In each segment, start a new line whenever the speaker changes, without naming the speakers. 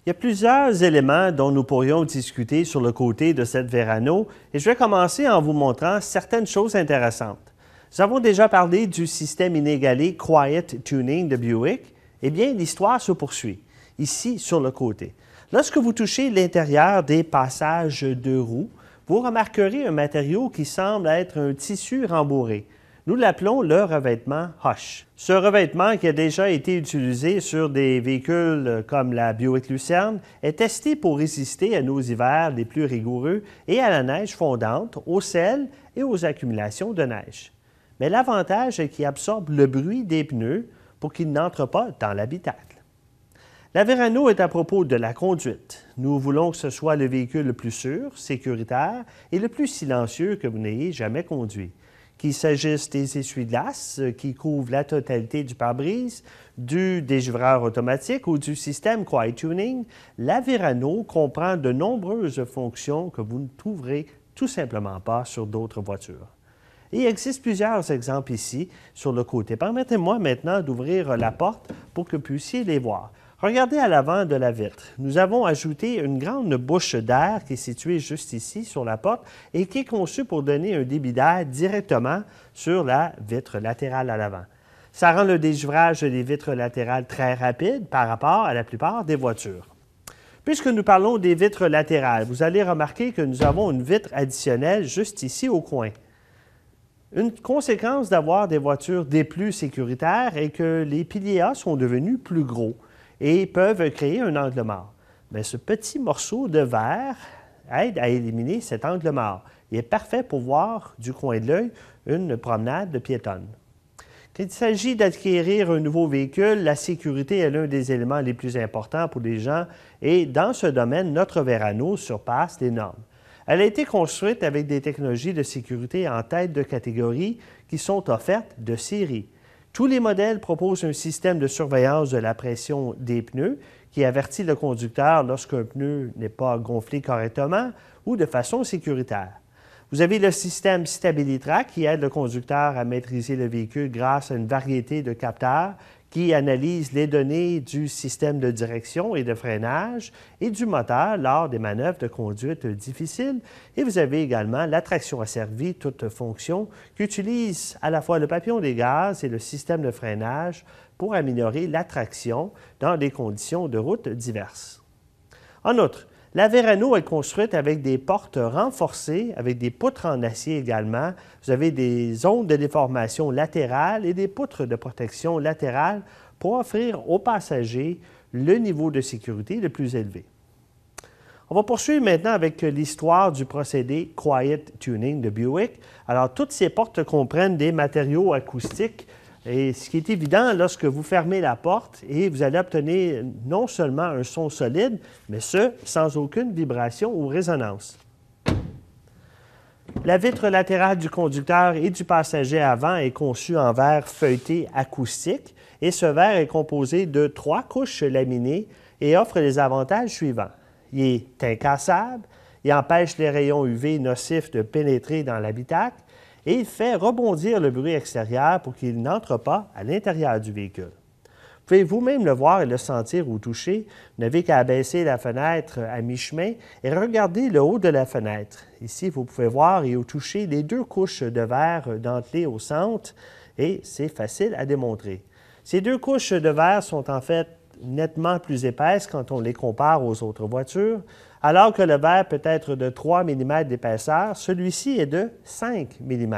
Il y a plusieurs éléments dont nous pourrions discuter sur le côté de cette Verano et je vais commencer en vous montrant certaines choses intéressantes. Nous avons déjà parlé du système inégalé Quiet Tuning de Buick. Eh bien, l'histoire se poursuit, ici sur le côté. Lorsque vous touchez l'intérieur des passages de roues, vous remarquerez un matériau qui semble être un tissu rembourré. Nous l'appelons le revêtement Hush. Ce revêtement, qui a déjà été utilisé sur des véhicules comme la Buick Lucerne, est testé pour résister à nos hivers les plus rigoureux et à la neige fondante, au sel et aux accumulations de neige. Mais l'avantage est qu'il absorbe le bruit des pneus pour qu'il n'entre pas dans l'habitat. La Verano est à propos de la conduite. Nous voulons que ce soit le véhicule le plus sûr, sécuritaire et le plus silencieux que vous n'ayez jamais conduit. Qu'il s'agisse des essuie-glaces euh, qui couvrent la totalité du pare-brise, du dégivreur automatique ou du système Quiet Tuning, la Verano comprend de nombreuses fonctions que vous ne trouverez tout simplement pas sur d'autres voitures. il existe plusieurs exemples ici sur le côté. Permettez-moi maintenant d'ouvrir la porte pour que vous puissiez les voir. Regardez à l'avant de la vitre. Nous avons ajouté une grande bouche d'air qui est située juste ici sur la porte et qui est conçue pour donner un débit d'air directement sur la vitre latérale à l'avant. Ça rend le dégivrage des vitres latérales très rapide par rapport à la plupart des voitures. Puisque nous parlons des vitres latérales, vous allez remarquer que nous avons une vitre additionnelle juste ici au coin. Une conséquence d'avoir des voitures des plus sécuritaires est que les piliers A sont devenus plus gros et peuvent créer un angle mort. Mais ce petit morceau de verre aide à éliminer cet angle mort. Il est parfait pour voir du coin de l'œil une promenade de piétonne. Quand il s'agit d'acquérir un nouveau véhicule, la sécurité est l'un des éléments les plus importants pour les gens et dans ce domaine, notre Verano surpasse les normes. Elle a été construite avec des technologies de sécurité en tête de catégorie qui sont offertes de série. Tous les modèles proposent un système de surveillance de la pression des pneus qui avertit le conducteur lorsqu'un pneu n'est pas gonflé correctement ou de façon sécuritaire. Vous avez le système Stabilitra qui aide le conducteur à maîtriser le véhicule grâce à une variété de capteurs qui analyse les données du système de direction et de freinage et du moteur lors des manœuvres de conduite difficiles. Et vous avez également l'attraction traction asservie, toute fonction, qui utilise à la fois le papillon des gaz et le système de freinage pour améliorer l'attraction dans des conditions de route diverses. En outre, la Verano est construite avec des portes renforcées, avec des poutres en acier également. Vous avez des zones de déformation latérales et des poutres de protection latérales pour offrir aux passagers le niveau de sécurité le plus élevé. On va poursuivre maintenant avec l'histoire du procédé Quiet Tuning de Buick. Alors, toutes ces portes comprennent des matériaux acoustiques ce qui est évident lorsque vous fermez la porte et vous allez obtenir non seulement un son solide, mais ce, sans aucune vibration ou résonance. La vitre latérale du conducteur et du passager avant est conçue en verre feuilleté acoustique et ce verre est composé de trois couches laminées et offre les avantages suivants. Il est incassable, il empêche les rayons UV nocifs de pénétrer dans l'habitacle, et fait rebondir le bruit extérieur pour qu'il n'entre pas à l'intérieur du véhicule. Vous pouvez vous-même le voir et le sentir ou toucher. Vous n'avez qu'à abaisser la fenêtre à mi-chemin et regarder le haut de la fenêtre. Ici, vous pouvez voir et au toucher les deux couches de verre dentelées au centre et c'est facile à démontrer. Ces deux couches de verre sont en fait nettement plus épaisse quand on les compare aux autres voitures, alors que le verre peut être de 3 mm d'épaisseur, celui-ci est de 5 mm.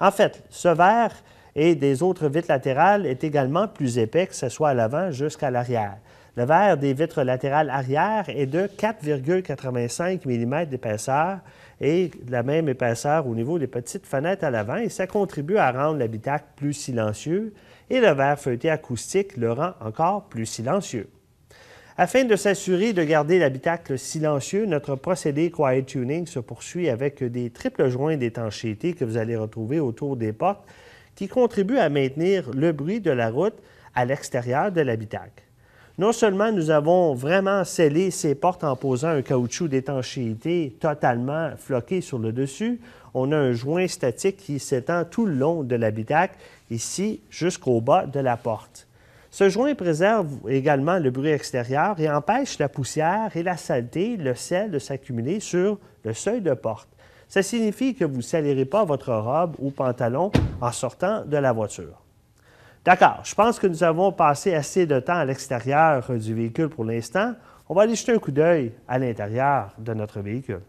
En fait, ce verre et des autres vitres latérales est également plus épais, que ce soit à l'avant jusqu'à l'arrière. Le verre des vitres latérales arrière est de 4,85 mm d'épaisseur et la même épaisseur au niveau des petites fenêtres à l'avant et ça contribue à rendre l'habitacle plus silencieux et le verre feuilleté acoustique le rend encore plus silencieux. Afin de s'assurer de garder l'habitacle silencieux, notre procédé Quiet Tuning se poursuit avec des triples joints d'étanchéité que vous allez retrouver autour des portes qui contribuent à maintenir le bruit de la route à l'extérieur de l'habitacle non seulement nous avons vraiment scellé ces portes en posant un caoutchouc d'étanchéité totalement floqué sur le dessus, on a un joint statique qui s'étend tout le long de l'habitacle, ici jusqu'au bas de la porte. Ce joint préserve également le bruit extérieur et empêche la poussière et la saleté, le sel, de s'accumuler sur le seuil de porte. Ça signifie que vous ne salirez pas votre robe ou pantalon en sortant de la voiture. D'accord, je pense que nous avons passé assez de temps à l'extérieur euh, du véhicule pour l'instant. On va aller jeter un coup d'œil à l'intérieur de notre véhicule.